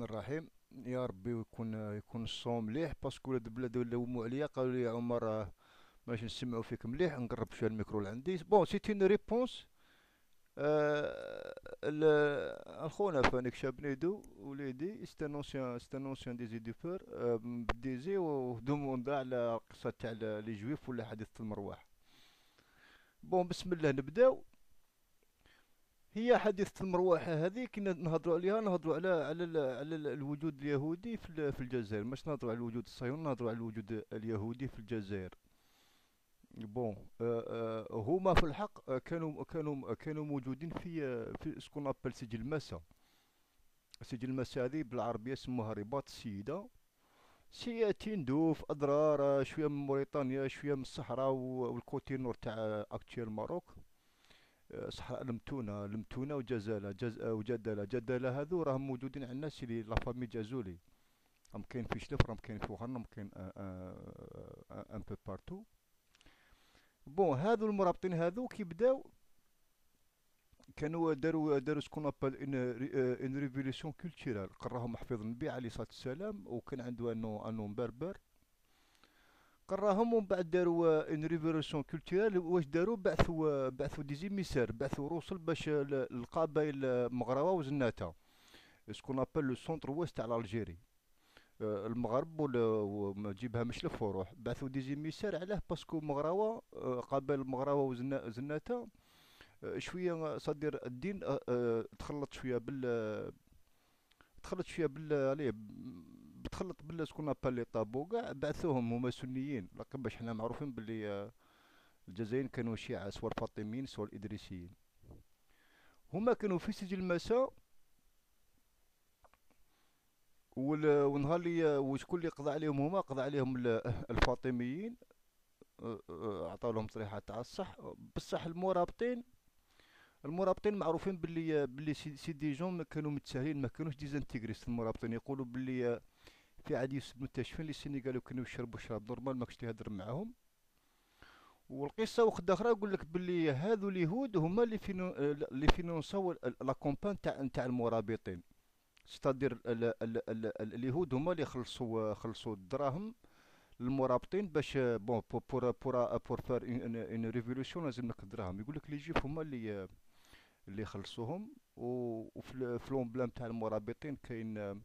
الرحيم يا ربي يكون يكون الصوم مليح باسكو ولاد البلاد مو عليا قالوا لي يا عمر راه باش نسمعوا فيك مليح نقرب شويه الميكرو لعندي بون سيتي اون ريبونس آه الخونا فانيك شابنيدو وليدي استان اونسيان استان اونسيان ديزي ديفور ديزي ودوموندا على القصه تاع لي جويف ولا حديث المرواح بون بسم الله نبداو هي حديث المروحة هذه كنا نهضروا عليها نهضروا على على على الوجود اليهودي في في الجزائر مش نهضروا على الوجود الصهيوني نهضروا على الوجود اليهودي في الجزائر بون آه، آه، هما في الحق آه، كانوا كانوا كانوا موجودين في في سكون ابل سجل مسا سجل مسا هذه بالعربية سموها رباط السيدة سياتي ندوف اضرار شويه من موريتانيا شويه من الصحراء والكوتي نور تاع اكتير ماروك صحراء المتونه المتونه وجزاله جز... وجدله جدله هذو راهم موجودين عندنا سيدي لافامي جازولي راهم كاين في شلف راهم كاين في وهرن راهم كاين ان بو بارتو بون هذو المرابطين هذو كي بداو كانوا داروا داروا سكون ابل ان ان ريفوليسيون كولتيرال قراهم حفيظ النبي عليه الصلاه والسلام وكان عنده انه انه مبربر قراهم ومن بعد داروا اون ريفولوسيون كولتيرال واش داروا بعثوا بعثوا زيميسير بعثوا روسل باش القبائل المغربه وزناتها سكون ابل لو سونتر ويست تاع الجيري آه، المغرب وما تجيبها مش الفروح بعثوا زيميسير علاه باسكو المغربه قبائل المغربه وزناتها آه، شويه آه، صدير الدين تخلط شويه بال تخلط شويه بال تخلط بلا شكون با لي طابو كاع بعثوهم هما سنيين لكن باش حنا معروفين باللي آه، الجزائر كانوا شيعة سواء الفاطميين سواء الإدريسيين هما كانوا في سجل المساء ونهار اللي آه، وشكون اللي قضى عليهم هما قضى عليهم آه، الفاطميين عطاو لهم صريحه تاع الصح بصح المرابطين المرابطين معروفين باللي باللي سي دي جون كانوا متساهلين ما كانوش ديزانتيغريست المرابطين يقولوا باللي في عاد يوسف بن لي اللي السنغال كانوا يشربوا شراب نورمال ماكش تهدر معاهم والقصه وخد اخرى يقول لك باللي هذو اليهود هما اللي فينو اللي فينونساو لا كومبان تاع تاع المرابطين ستادير اليهود هما اللي خلصوا خلصوا الدراهم المرابطين باش بون بور بور بور, فار اون ريفولوسيون لازم لك الدراهم يقول لك لي جيف هما اللي اللي خلصوهم وفي لومبلان تاع المرابطين كاين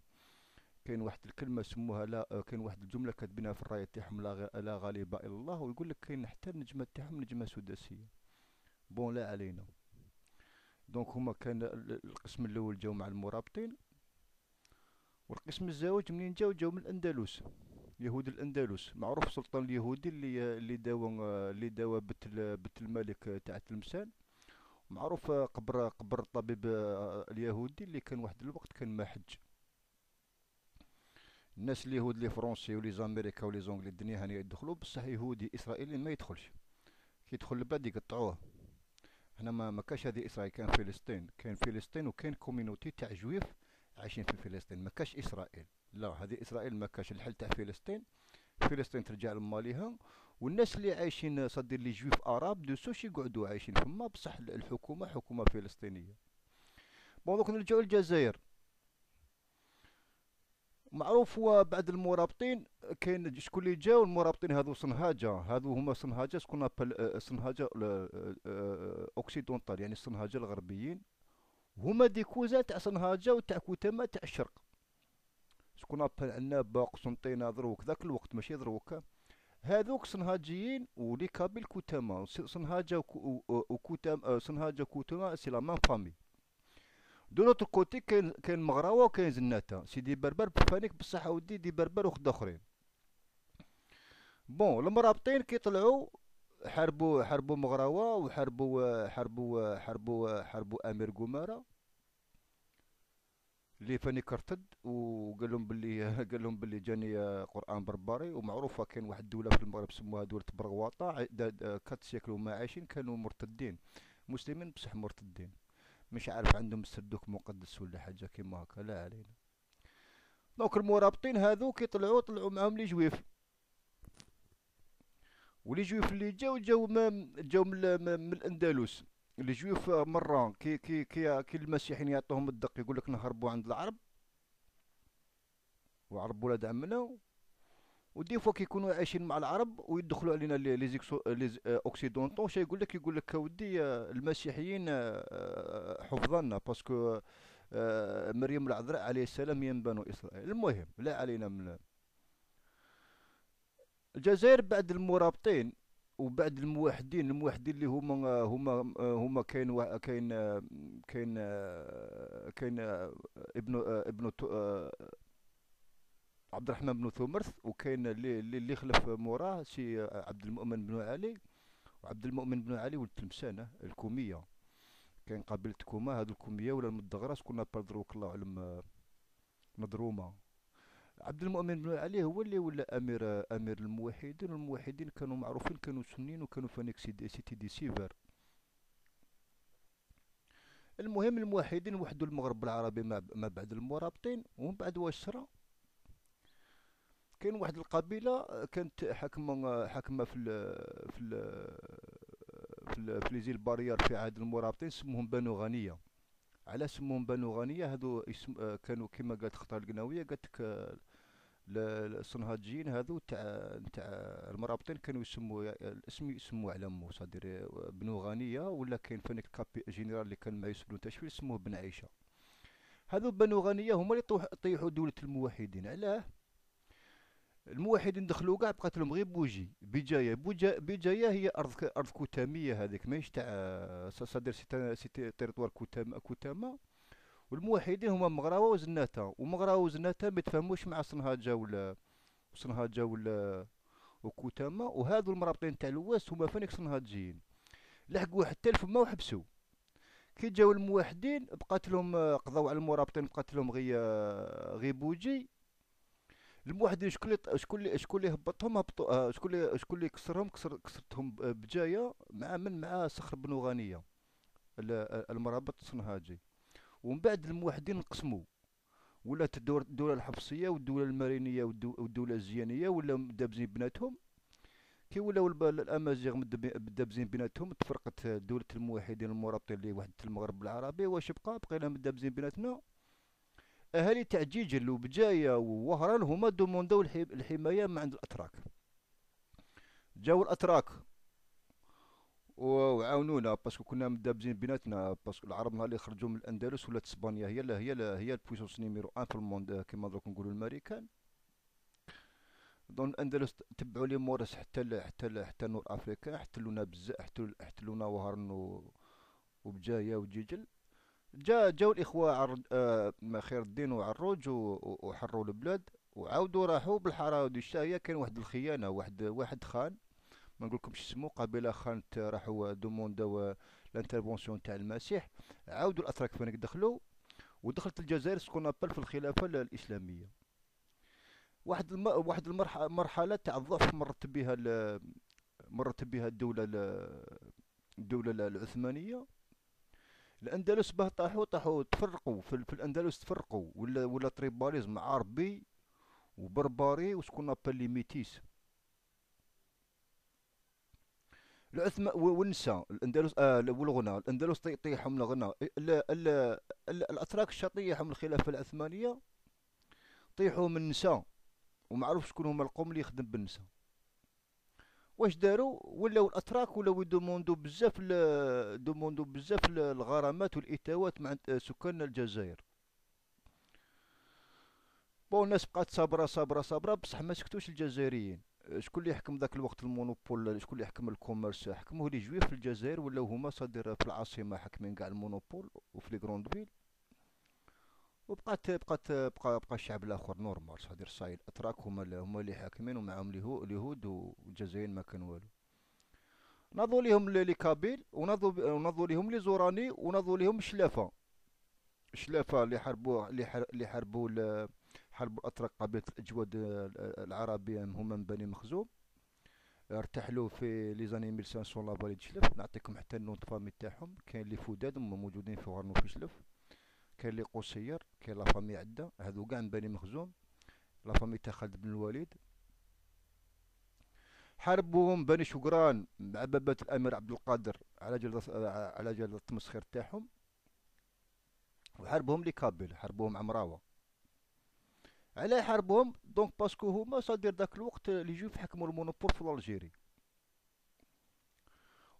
كاين واحد الكلمه سموها لا آه، كاين واحد الجمله كاتبينها في الرايه تاعهم لا, لا غالبه الا الله ويقول لك كاين حتى النجمه تاعهم نجمه سداسيه بون لا علينا دونك هما كان القسم الاول جاو مع المرابطين والقسم الزاوج منين جاو جاو من الاندلس يهود الاندلس معروف السلطان اليهودي اللي اللي داو آه، اللي داو بت بنت الملك تاع تلمسان معروف آه، قبر قبر الطبيب اليهودي اللي كان واحد الوقت كان محج الناس اليهود لي فرونسي ولي زامريكا ولي زونغلي الدنيا هاني يدخلوا بصح يهودي اسرائيلي ما يدخلش كي يدخل البلد يقطعوه هنا ما ما كاش هذه اسرائيل كان فلسطين كان فلسطين وكان كوميونيتي تاع جويف عايشين في فلسطين ما كاش اسرائيل لا هذه اسرائيل ما كاش الحل تاع فلسطين فلسطين ترجع لماليها والناس اللي عايشين صدر لي جويف اراب دو سوش يقعدوا عايشين فما بصح الحكومه حكومه فلسطينيه بون دوك نرجعوا للجزائر معروف هو بعد المرابطين كاين شكون اللي جاو المرابطين هادو صنهاجه هادو هما صنهاجه شكون ابل صنهاجه آه، آه، آه، اوكسيدونتال يعني صنهاجه الغربيين هما دي كوزا تاع صنهاجه وتاع كوتما تاع الشرق شكون ابل عندنا قسنطينه دروك ذاك الوقت ماشي دروك هذوك صنهاجيين ولي كابيل كوتامه صنهاجه وكوتما صنهاجه كوتما سي لا مام فامي دو لوتر كوتي كاين كاين و وكاين زناته سيدي بربر بفانيك بصح اودي دي بربر وخد اخرين بون المرابطين كيطلعو حربو حربو مغراوه وحاربوا حربو حربو حربو امير قماره لي فانيك كرتد وقال لهم بلي قال لهم جاني قران بربري ومعروفه كاين واحد الدوله في المغرب سموها دوله برغواطه كات سيكل وما عايشين كانوا مرتدين مسلمين بصح مرتدين مش عارف عندهم السردوك مقدس ولا حاجه كيما هكا لا علينا دونك المرابطين هذو كي طلعوا طلعوا معاهم لي جويف ولي جويف اللي جاو جاو جاو من الاندلس لي جويف مره كي كي كي, كي المسيحيين يعطوهم الدق يقول لك نهربوا عند العرب وعرب ولاد عمنا ودي فوا كيكونوا عايشين مع العرب ويدخلوا علينا لي زيكسو لي آه، اوكسيدونتون شي يقول لك يقول لك ودي آه، المسيحيين آه، حفظنا باسكو مريم العذراء عليه السلام هي من بنو اسرائيل المهم لا علينا من الجزائر بعد المرابطين وبعد الموحدين الموحدين اللي هما هما هما كاين كاين كاين كاين ابن ابن عبد الرحمن بن ثمرث وكاين اللي اللي خلف موراه سي عبد المؤمن بن علي وعبد المؤمن بن علي ولد تلمسانه الكوميه كاين قبيله كوما هذو الكوميه ولا المدغراس كنا بردروك الله علم مدرومة عبد المؤمن بن علي هو اللي ولا امير امير الموحدين والموحدين كانوا معروفين كانوا سنين وكانوا فانيك سيتي دي سيفر المهم الموحدين وحدوا المغرب العربي ما بعد المرابطين ومن بعد واش كاين واحد القبيله آه، كانت حاكمه آه، حاكمه في الـ في الـ آه، في, الـ في ليزيل بارير في عهد المرابطين سموهم بنو غنيه على سموهم بنو غنيه هادو اسم كانوا كما قالت خطر القناويه قالت لك الصنهاجيين هذو تاع تاع المرابطين كانوا يسموا الاسم يسموا على مو صدير بنو غنيه ولا كاين فنك كابي جنرال اللي كان مع يوسف بن تشفيل سموه بن عيشه هذو بنو غنيه هما اللي طيحوا دوله الموحدين علاه الموحدين دخلوا كاع بقات لهم غير بوجي بجايه بوجا بجايه هي ارض ارض كتاميه هذيك ماهيش تاع صدر سيتي تيريتوار كتام كتامه والموحدين هما مغراوه وزناتا ومغراوه وزناتا ما يتفاهموش مع صنهاجه ولا صنهاجه ولا وكتامه وهادو المرابطين تاع الواس هما فانيك صنهاجيين لحقوا حتى الفما وحبسوا كي جاو الموحدين بقات لهم قضاو على المرابطين بقات لهم غي غي بوجي الموحدين شكون اللي شكون اللي شكون اللي هبطهم هبطوا آه، شكون اللي شكون اللي كسرهم كسر كسرتهم بجايه مع من مع صخر بن غانيه المرابط الصنهاجي ومن بعد الموحدين انقسموا ولات الدوله الحفصيه والدوله المرينيه والدوله الزيانيه ولاو دابزين بيناتهم كي ولاو الامازيغ مدابزين بيناتهم تفرقت دوله الموحدين المرابطين اللي وحدت المغرب العربي واش بقى بقينا مدابزين بيناتنا اهالي تاع جيجل وبجايه ووهران هما دومونداو الحمايه من عند الاتراك جاو الاتراك وعاونونا باسكو كنا مدابزين بيناتنا باسكو العرب نهار اللي خرجوا من الاندلس ولات اسبانيا هي هي هي البويسونس نيميرو ان في الموند كيما درك نقولوا الامريكان دون الاندلس تبعوا لي مورس حتى ل حتى ل حتى نور افريكا احتلونا بزاف احتلونا وهرن وبجايه وجيجل جا جاو الاخوه آه، خير الدين وعروج وحروا البلاد وعاودوا راحوا بالحراود الشاهيه كان واحد الخيانه واحد واحد خان ما نقولكمش اسمه قبيله خانت راحوا دومونداو لانتربونسيون تاع المسيح عاودوا الاتراك فين دخلوا ودخلت الجزائر سكون ابل في الخلافه الاسلاميه واحد الم... واحد المرحله تاع الضعف مرت بها ال... مرت بها الدوله ال... الدوله العثمانيه الاندلس باه طاحوا طاحوا تفرقوا في, في الاندلس تفرقوا ولا ولا تريباليزم عربي وبربري وشكون ابل لي ميتيس العثمة والنساء الاندلس آه والغنى الاندلس طيحهم الغنى الاتراك الشطيحهم الخلافه العثمانيه طيحوا من النساء ومعروف شكون هما القوم اللي يخدم بالنساء واش داروا ولاو الاتراك ولاو يدوموندو بزاف دوموندو بزاف الغرامات والاتاوات مع سكان الجزائر بون الناس بقات صابره صابره صابره بصح ما سكتوش الجزائريين شكون اللي يحكم ذاك الوقت المونوبول شكون اللي يحكم الكوميرس حكموه لي جويف في الجزائر ولاو هما صادر في العاصمه حاكمين كاع المونوبول وفي لي كروند فيل وبقات بقات بقى, بقى الشعب الاخر نورمال صدير الصعيد الاتراك هما هما اللي حاكمين ومعهم اليهود والجزائر ما كان والو نضوا ليهم لي كابيل ونضوا ونضوا ليهم لي زوراني ونضوا ليهم الشلافه الشلافه اللي حربوا اللي حربوا حرب الاتراك قبيله الاجواد العربيه هما من بني مخزوم ارتحلوا في لي زاني 1500 لابالي شلف نعطيكم حتى النوت فامي تاعهم كاين لي فوداد هما موجودين في في شلف كاين لي قصير كاين لا فامي عدة هادو كاع بني مخزوم لا فامي تاع خالد بن الوليد حاربوهم بني شقران مع بابة الامير عبد القادر على جلد على جلد التمسخير تاعهم وحاربوهم لي كابيل حاربوهم عمراوه علاه حربهم دونك باسكو هما صادير داك الوقت لي جوف حكموا المونوبول في الجيري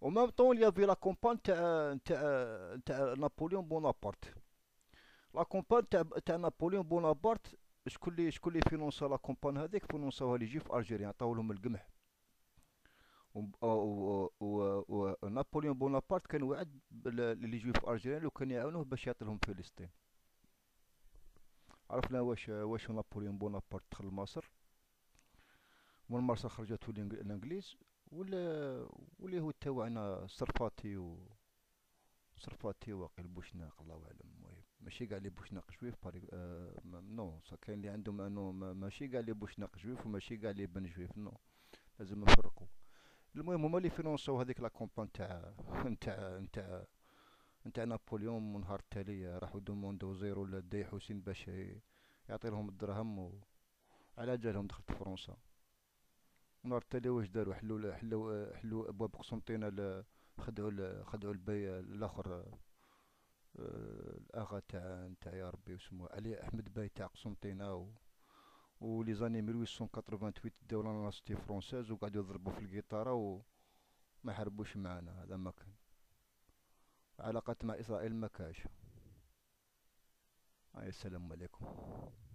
ومام طون يافي لا كومبان تاع تاع تاع نابليون بونابرت لا كومبان تاع تاع نابوليون بونابارت شكون اللي شكون اللي فينونسا لا كومبان هذيك فينونساوها لي جيف الجيريان عطاو لهم القمح نابوليون بونابارت كان وعد لي جيف الجيريان لو كان يعاونوه باش يعطي لهم فلسطين عرفنا واش واش نابوليون بونابارت دخل لمصر من مصر خرجت الانجليز ولا هو تاعنا صرفاتي و صرفاتي واقيل بوشناق الله اعلم ماشي كاع لي بوشناق جويف باري آه نو كاين اللي عندهم انو ماشي كاع لي بوشناق جويف وماشي كاع لي بن جويف نو لازم نفرقوا المهم هما اللي فينونسو هذيك لا كومبان تاع نتاع نتاع نتاع نابليون من نهار التالي راحو دوموندو زيرو لدي حسين باش يعطي لهم الدرهم و على جالهم دخلت فرنسا النهار التالي واش دارو حلو حلو حلو ابواب قسنطينه خدعوا خدعوا البي الاخر اغا تاع تاع يا ربي وسمو علي احمد باي تاع قسنطينه و و لي زاني 1888 الدوله ناصتي فرونساز وقعدوا يضربوا في الجيتارة و ما حربوش معانا هذا ما كان علاقات مع اسرائيل ما كاش آه، السلام عليكم